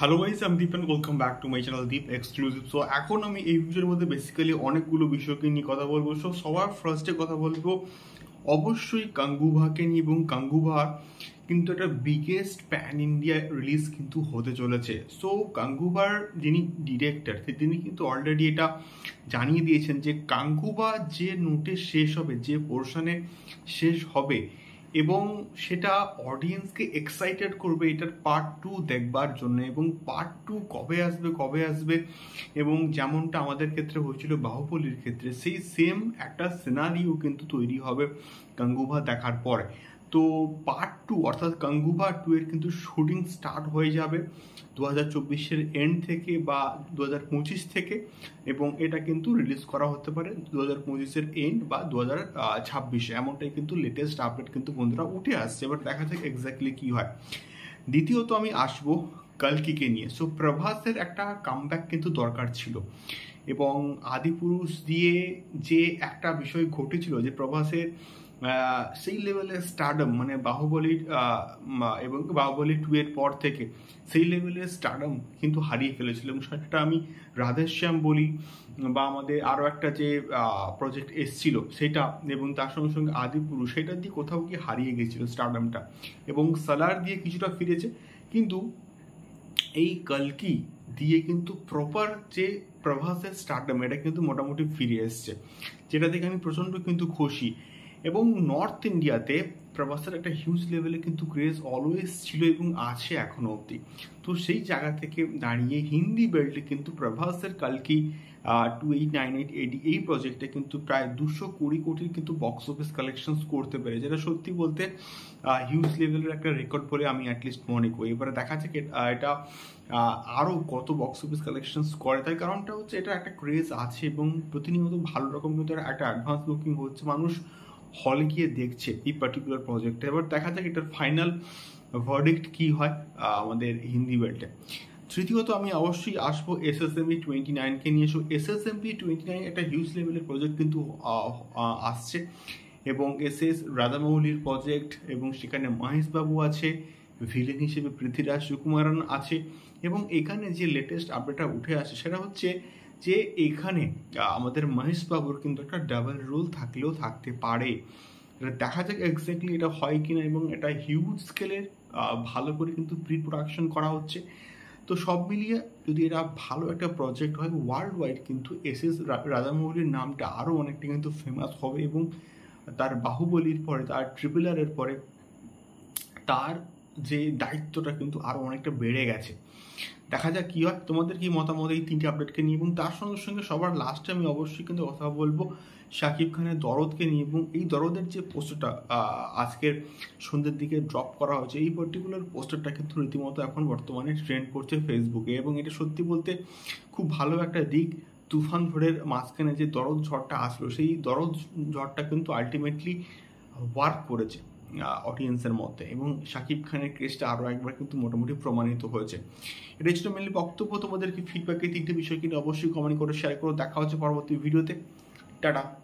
hello guys আমি Deep and welcome back to my channel Deep exclusive so এখন আমি এই ভিডিওর মধ্যে বেসিক্যালি অনেকগুলো বিষয়কে নিয়ে কথা বলবো সো সবার ফার্স্টে কথা বলবো অবশ্যই কাঙ্গুভাকে নিয়ে এবং কাঙ্গুভা কিন্তু একটা বিগেস্ট প্যান ইন্ডিয়া রিলিজ কিন্তু হতে চলেছে সো কাঙ্গুভার যিনি ডিরেক্টর তিনি কিন্তু অলরেডি এটা জানিয়ে দিয়েছেন যে কাঙ্গুভা যে নোটে শেষ হবে যে পোর্শনে শেষ হবে এবং সেটা অডিয়েন্সকে এক্সাইটেড করবে এটার পার্ট টু দেখবার জন্য এবং পার্ট টু কবে আসবে কবে আসবে এবং যেমনটা আমাদের ক্ষেত্রে হয়েছিল বাহুবলির ক্ষেত্রে সেই সেম একটা সিনারিও কিন্তু তৈরি হবে গাঙ্গুভা দেখার পরে তো পার্ট টু অর্থাৎ কাঙ্গুভা টু এর কিন্তু শুটিং স্টার্ট হয়ে যাবে দু হাজার চব্বিশের এন্ড থেকে বা দু হাজার পঁচিশ থেকে এবং এটা কিন্তু রিলিজ করা হতে পারে দু হাজার পঁচিশের এন্ড বা দু হাজার ছাব্বিশে এমনটাই কিন্তু লেটেস্ট আপডেট কিন্তু বন্ধুরা উঠে আসছে এবার দেখা যাক এক্স্যাক্টলি কী হয় দ্বিতীয়ত আমি আসবো কালকিকে নিয়ে সো প্রভাসের একটা কামব্যাক কিন্তু দরকার ছিল এবং আদিপুরুষ দিয়ে যে একটা বিষয় ঘটেছিল যে প্রভাসের সেই লেভেলের স্টারডম মানে বাহুবলীর এবং বাহুবলী টু এর পর থেকে সেই লেভেলের স্টারডম কিন্তু হারিয়ে ফেলেছিল এবং সেটা আমি রাধেশ্যাম বলি বা আমাদের আরও একটা যে প্রজেক্ট এসছিল সেটা এবং তার সঙ্গে সঙ্গে আদিপুরুষ সেটা দিয়ে কোথাও গিয়ে হারিয়ে গেছিল স্টারডমটা এবং সালার দিয়ে কিছুটা ফিরেছে কিন্তু এই কলকি দিয়ে কিন্তু প্রপার যে প্রভাসের স্টারডম এটা কিন্তু মোটামুটি ফিরে এসছে যেটা দেখে আমি প্রচণ্ড কিন্তু খুশি এবং নর্থ ইন্ডিয়াতে প্রবাসের একটা হিউজ লেভেলে কিন্তু ক্রেজ অলওয়েজ ছিল এবং আছে এখনও অবধি তো সেই জায়গা থেকে দাঁড়িয়ে হিন্দি বেল্টে কিন্তু প্রভাসের কালকি two eight nine eight eighty এই প্রজেক্টে কিন্তু প্রায় দুশো কুড়ি কোটির কিন্তু বক্স অফিস কালেকশনস করতে পেরে যেটা সত্যি বলতে হিউজ লেভেলের একটা রেকর্ড বলে আমি অ্যাটলিস্ট মনে করি এবারে দেখা যাচ্ছে এটা আরও কত বক্স অফিস কালেকশনস করে তার কারণটা হচ্ছে এটা একটা ক্রেজ আছে এবং প্রতিনিয়ত ভালো রকম কিন্তু একটা অ্যাডভান্স বুকিং হচ্ছে মানুষ হলে গিয়ে দেখছে এই পার্টিকুলার প্রজেক্টটা এবার দেখা যাক এটার ফাইনাল ভার্ডিক্ট কী হয় আমাদের হিন্দি বেল্টে তৃতীয়ত আমি অবশ্যই আসবো এস এস এমবি টোয়েন্টি নাইনকে নিয়ে এসো S S MB twenty nine একটা হিউজ লেভেলের প্রজেক্ট কিন্তু আসছে এবং এস এস রাধামৌলির প্রজেক্ট এবং সেখানে মহেশবাবু আছে ভিলেন হিসেবে পৃথ্বীরাজ সুকুমারন আছে এবং এখানে যে লেটেস্ট আপডেটটা উঠে আসে সেটা হচ্ছে যে এখানে আমাদের মহেশ বাবুর কিন্তু একটা ডাবল রোল থাকলেও থাকতে পারে এটা দেখা যাক এক্স্যাক্টলি এটা হয় কিনা এবং এটা হিউজ স্কেলের ভালো করে কিন্তু প্রি প্রোডাকশন করা হচ্ছে তো সব মিলিয়ে যদি এটা ভালো একটা প্রজেক্ট হয় ওয়ার্ল্ড ওয়াইড কিন্তু এস এস রাজামৌলির নামটা আরও অনেকটা কিন্তু ফেমাস হবে এবং তার বাহুবলির পরে তার ট্রিপুলারের পরে তার যে দায়িত্বটা কিন্তু আরও অনেকটা বেড়ে গেছে দেখা যাক কী হয় তোমাদের কি মতামত এই তিনটি আপডেটকে নিয়ে এবং তার সঙ্গে সঙ্গে সবার লাস্টে আমি অবশ্যই কিন্তু কথা বলবো শাকিব খানের দরদকে নিয়ে এবং এই দরদের যে পোস্টারটা আজকের সন্ধ্যের দিকে ড্রপ করা হয়েছে এই পার্টিকুলার পোস্টারটা কিন্তু রীতিমতো এখন বর্তমানে ট্রেন্ড করছে ফেসবুকে এবং এটা সত্যি বলতে খুব ভালো একটা দিক তুফান ভোরের মাঝখানে যে দরদ ঝড়টা আসলো সেই দরদ ঝড়টা কিন্তু আলটিমেটলি ওয়ার্ক করেছে অডিয়েন্সের মধ্যে এবং শাকিব খানের ক্রেজটা আরও একবার কিন্তু মোটামুটি প্রমাণিত হয়েছে এটা ছিল মেনলি বক্তব্য তোমাদেরকে ফিডব্যাকের তিনটে বিষয় কিন্তু অবশ্যই কমেন্ট করে শেয়ার করো দেখা হচ্ছে পরবর্তী ভিডিওতে টাটা